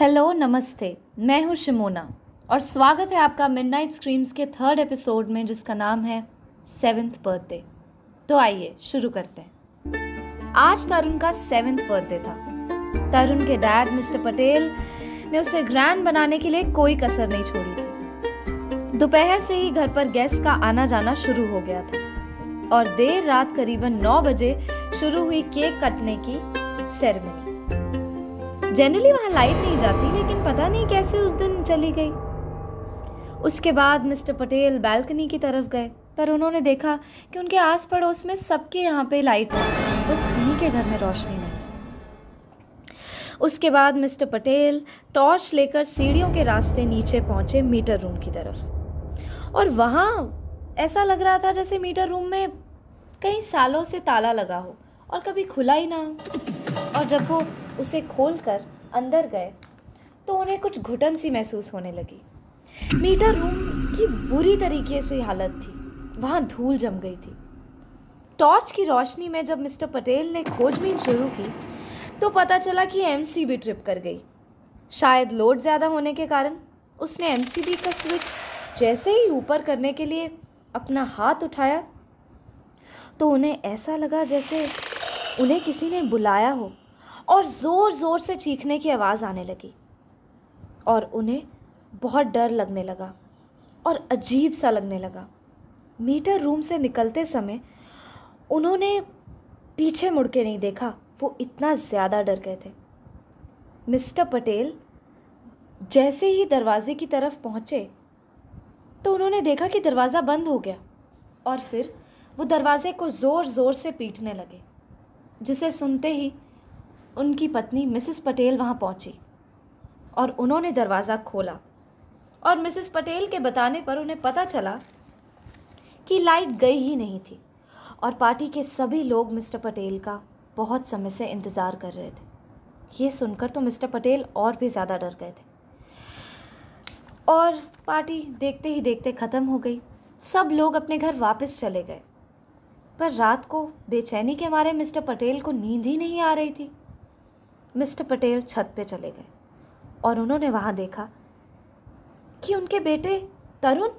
hello नमस्ते मैं हूं शिमोना और स्वागत है आपका मिडनाइट स्क्रीम्स के थर्ड एपिसोड में जिसका नाम है सेवेंथ बर्थडे तो आइए शुरू करते हैं आज तरुण का सेवेंथ बर्थडे था तरुण के डैड मिस्टर पटेल ने उसे ग्रैंड बनाने के लिए कोई कसर नहीं छोड़ी थी दोपहर से ही घर पर गेस्ट का आना जाना शुरू हो गया था और देर रात करीबन नौ बजे शुरू हुई केक कटने की सेरेमनी जनरली वहाँ लाइट नहीं जाती लेकिन पता नहीं कैसे उस दिन चली गई उसके बाद मिस्टर पटेल बालकनी की तरफ गए पर उन्होंने देखा कि उनके आस पड़ोस में सबके यहाँ पे लाइट है बस उन्हीं के घर में रोशनी नहीं उसके बाद मिस्टर पटेल टॉर्च लेकर सीढ़ियों के रास्ते नीचे पहुंचे मीटर रूम की तरफ और वहाँ ऐसा लग रहा था जैसे मीटर रूम में कई सालों से ताला लगा हो और कभी खुला ही ना हो और जब वो उसे खोलकर अंदर गए तो उन्हें कुछ घुटन सी महसूस होने लगी मीटर रूम की बुरी तरीके से हालत थी वहाँ धूल जम गई थी टॉर्च की रोशनी में जब मिस्टर पटेल ने खोजबीन शुरू की तो पता चला कि एम भी ट्रिप कर गई शायद लोड ज़्यादा होने के कारण उसने एम का स्विच जैसे ही ऊपर करने के लिए अपना हाथ उठाया तो उन्हें ऐसा लगा जैसे उन्हें किसी ने बुलाया हो और ज़ोर ज़ोर से चीखने की आवाज़ आने लगी और उन्हें बहुत डर लगने लगा और अजीब सा लगने लगा मीटर रूम से निकलते समय उन्होंने पीछे मुड़ के नहीं देखा वो इतना ज़्यादा डर गए थे मिस्टर पटेल जैसे ही दरवाजे की तरफ पहुँचे तो उन्होंने देखा कि दरवाज़ा बंद हो गया और फिर वो दरवाज़े को ज़ोर ज़ोर से पीटने लगे जिसे सुनते ही उनकी पत्नी मिसेस पटेल वहाँ पहुँची और उन्होंने दरवाज़ा खोला और मिसेस पटेल के बताने पर उन्हें पता चला कि लाइट गई ही नहीं थी और पार्टी के सभी लोग मिस्टर पटेल का बहुत समय से इंतज़ार कर रहे थे ये सुनकर तो मिस्टर पटेल और भी ज़्यादा डर गए थे और पार्टी देखते ही देखते ख़त्म हो गई सब लोग अपने घर वापस चले गए पर रात को बेचैनी के मारे मिस्टर पटेल को नींद ही नहीं आ रही थी मिस्टर पटेल छत पे चले गए और उन्होंने वहाँ देखा कि उनके बेटे तरुण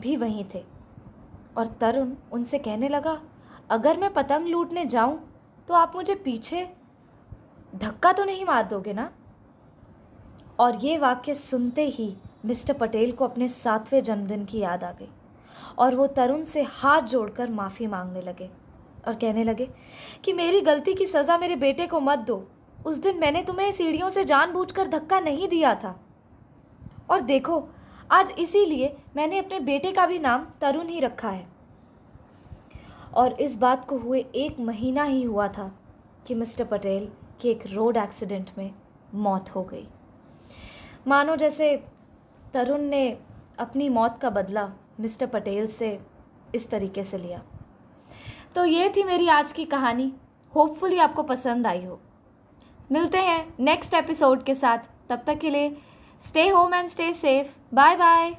भी वहीं थे और तरुण उनसे कहने लगा अगर मैं पतंग लूटने जाऊँ तो आप मुझे पीछे धक्का तो नहीं मार दोगे ना और ये वाक्य सुनते ही मिस्टर पटेल को अपने सातवें जन्मदिन की याद आ गई और वो तरुण से हाथ जोड़कर माफ़ी मांगने लगे और कहने लगे कि मेरी गलती की सज़ा मेरे बेटे को मत दो उस दिन मैंने तुम्हें सीढ़ियों से जानबूझकर धक्का नहीं दिया था और देखो आज इसीलिए मैंने अपने बेटे का भी नाम तरुण ही रखा है और इस बात को हुए एक महीना ही हुआ था कि मिस्टर पटेल की एक रोड एक्सीडेंट में मौत हो गई मानो जैसे तरुण ने अपनी मौत का बदला मिस्टर पटेल से इस तरीके से लिया तो ये थी मेरी आज की कहानी होपफुली आपको पसंद आई हो मिलते हैं नेक्स्ट एपिसोड के साथ तब तक के लिए stay home and stay safe bye bye